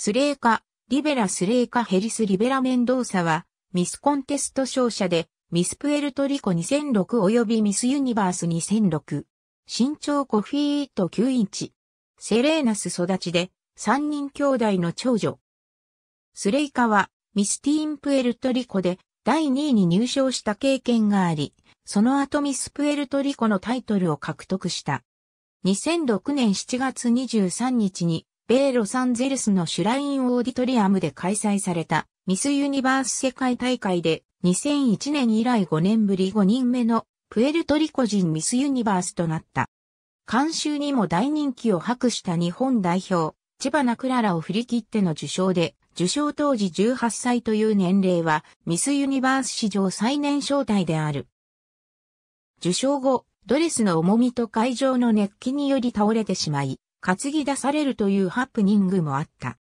スレーカ、リベラ・スレーカ・ヘリス・リベラ・メンドーサは、ミスコンテスト勝者で、ミスプエルトリコ2006及びミスユニバース2006。身長5フィート9インチ。セレーナス育ちで、3人兄弟の長女。スレイカは、ミスティーンプエルトリコで、第2位に入賞した経験があり、その後ミスプエルトリコのタイトルを獲得した。2006年7月23日に米ロサンゼルスのシュラインオーディトリアムで開催されたミスユニバース世界大会で2001年以来5年ぶり5人目のプエルトリコ人ミスユニバースとなった。監修にも大人気を博した日本代表、千葉なクララを振り切っての受賞で、受賞当時18歳という年齢はミスユニバース史上最年少体である。受賞後、ドレスの重みと会場の熱気により倒れてしまい、担ぎ出されるというハプニングもあった。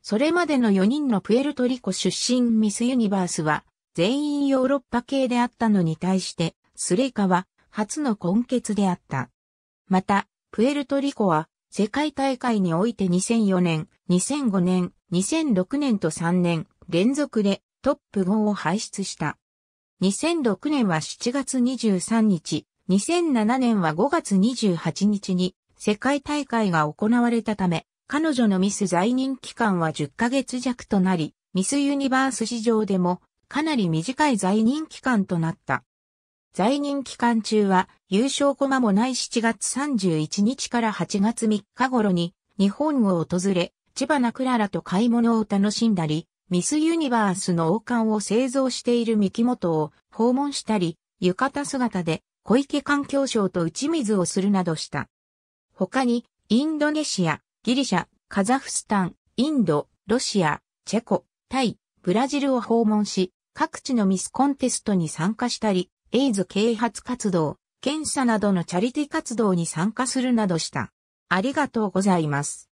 それまでの4人のプエルトリコ出身ミスユニバースは、全員ヨーロッパ系であったのに対して、スレイカは初の根血であった。また、プエルトリコは、世界大会において2004年、2005年、2006年と3年連続でトップ5を輩出した。2006年は7月23日、2007年は5月28日に世界大会が行われたため、彼女のミス在任期間は10ヶ月弱となり、ミスユニバース史上でもかなり短い在任期間となった。在任期間中は優勝駒もない7月31日から8月3日頃に日本を訪れ、千葉なクララと買い物を楽しんだり、ミスユニバースの王冠を製造している三木本を訪問したり、浴衣姿で小池環境省と打ち水をするなどした。他に、インドネシア、ギリシャ、カザフスタン、インド、ロシア、チェコ、タイ、ブラジルを訪問し、各地のミスコンテストに参加したり、エイズ啓発活動、検査などのチャリティ活動に参加するなどした。ありがとうございます。